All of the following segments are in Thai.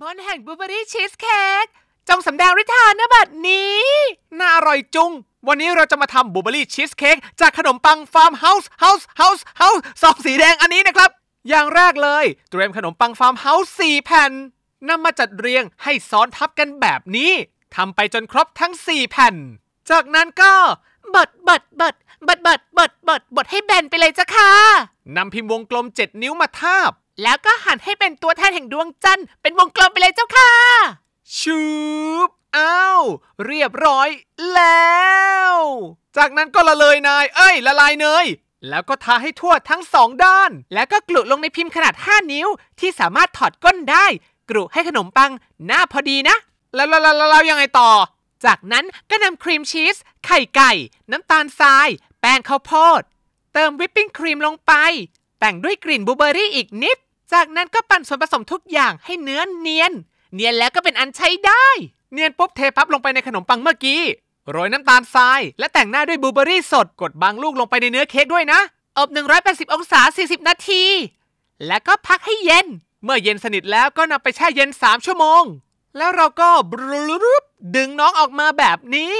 บอนแห่งบลูเบอรี่ชีสเค้กจงสำแดงิทธานะบัดนี้ น่าอร่อยจุงวันนี้เราจะมาทำบลูเบอรี่ชีสเค้กจากขนมปังฟาร์มเฮาส์เฮาส์เฮาส์เฮาส์สองสีแดงอันนี้นะครับ อย่างแรกเลย เตรียมขนมปังฟาร์มเฮาส์สี่แผ่นนำมาจัดเรียงให้ซ้อนทับกันแบบนี้ทำไปจนครบทั้งสี่แผ่น จากนั้นก็บดบดบดบดบดบดบดบดให้แบนไปเลยจ้ะค่ะนำพิมพ์วงกลม 7 นิ้วมาทาบ แล้วก็หั่นให้เป็นตัวแทนแห่งดวงจันทร์เป็นวงกลมไปเลยเจ้าค่ะชูบอ้าวเรียบร้อยแล้ว จากนั้นก็ละเลยนาย เอ้ย ละลายเนย แล้วก็ทาให้ทั่วทั้งสองด้านแล้วก็กลุ่ลงในพิมพ์ขนาด 5 นิ้วที่สามารถถอดก้นได้กลุ่ให้ขนมปังหน้าพอดีนะ แล้วแล้วแล้วยังไงต่อ จากนั้นก็นำครีมชีส ไข่ไก่ น้ำตาลทราย แป้งข้าวโพดเติมวิปปิ้งครีมลงไป แต่งด้วยกลิ่นบลูเบอร์รี่อีกนิด จากนั้นก็ปั่นส่วนผสมทุกอย่างให้เนื้อเนียน เนียนแล้วก็เป็นอันใช้ได้ เนียนปุ๊บเทพับลงไปในขนมปังเมื่อกี้ โรยน้ำตาลทราย และแต่งหน้าด้วยบลูเบอร์รี่สด กดบางลูกลงไปในเนื้อเค้กด้วยนะ อบ 180 องศา 40 นาที แล้วก็พักให้เย็น เมื่อเย็นสนิทแล้วก็นำไปแช่เย็น3ชั่วโมง แล้วเราก็บลูบดึงน้องออกมาแบบนี้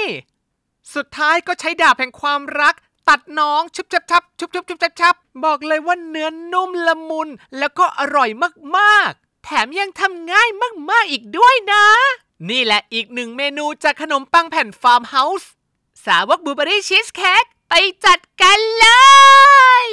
สุดท้ายก็ใช้ดาบแห่งความรักตัดน้องชุบชับชับชุบชับชุบชับชับบอกเลยว่าเนื้อนุ่มละมุน แล้วก็อร่อยมาก ๆ แถมยังทำง่ายมากๆอีกด้วยนะ นี่แหละอีกหนึ่งเมนูจากขนมปังแผ่นฟาร์มเฮาส์ สาวกบูเบอรี่ชีสเค้กไปจัดกันเลย